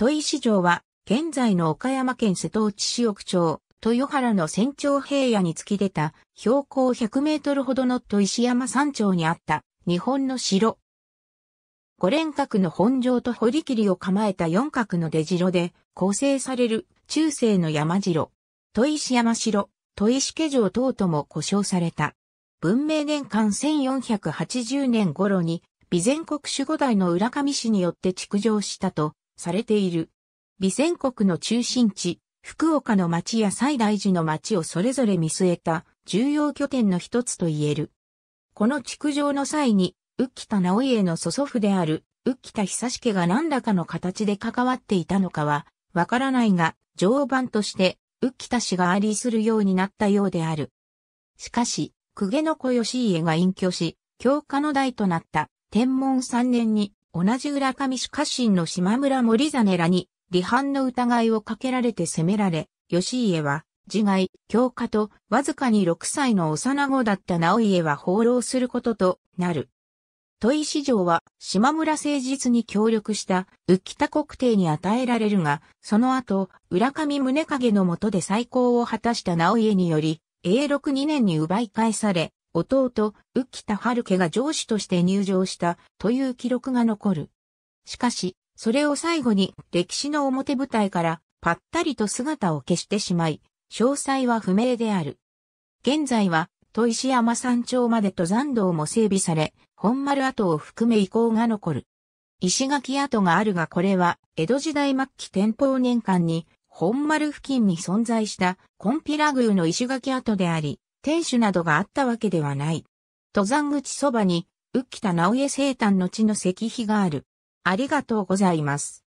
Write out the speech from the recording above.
戸井市場は、現在の岡山県瀬戸内市奥町、豊原の船町平野に突き出た、標高100メートルほどの戸石山山頂にあった、日本の城。五連閣の本城と堀切を構えた四角の出城で、構成される、中世の山城。戸石山城、戸石家城等とも呼称された。文明年間1480年頃に、備前国守護代の浦上氏によって築城したと、されている。備戦国の中心地、福岡の町や西大寺の町をそれぞれ見据えた重要拠点の一つと言える。この築城の際に、浮田直家の祖祖父である、浮田久助が何らかの形で関わっていたのかは、わからないが、常磐として、浮田氏がありするようになったようである。しかし、公家の子吉家が隠居し、教科の代となった、天文3年に、同じ浦上市家臣の島村森真らに、離反の疑いをかけられて責められ、義家は、自害、強化と、わずかに6歳の幼子だった直家は放浪することとなる。戸井市場は、島村誠実に協力した、浮田国帝に与えられるが、その後、浦上宗影の下で再興を果たした直家により、永禄2年に奪い返され、弟、浮田春家が上司として入場したという記録が残る。しかし、それを最後に歴史の表舞台からぱったりと姿を消してしまい、詳細は不明である。現在は、戸石山山頂まで登山道も整備され、本丸跡を含め遺構が残る。石垣跡があるがこれは、江戸時代末期天保年間に、本丸付近に存在した、コンピラ宮の石垣跡であり、天守などがあったわけではない。登山口そばに、浮田直江生誕の地の石碑がある。ありがとうございます。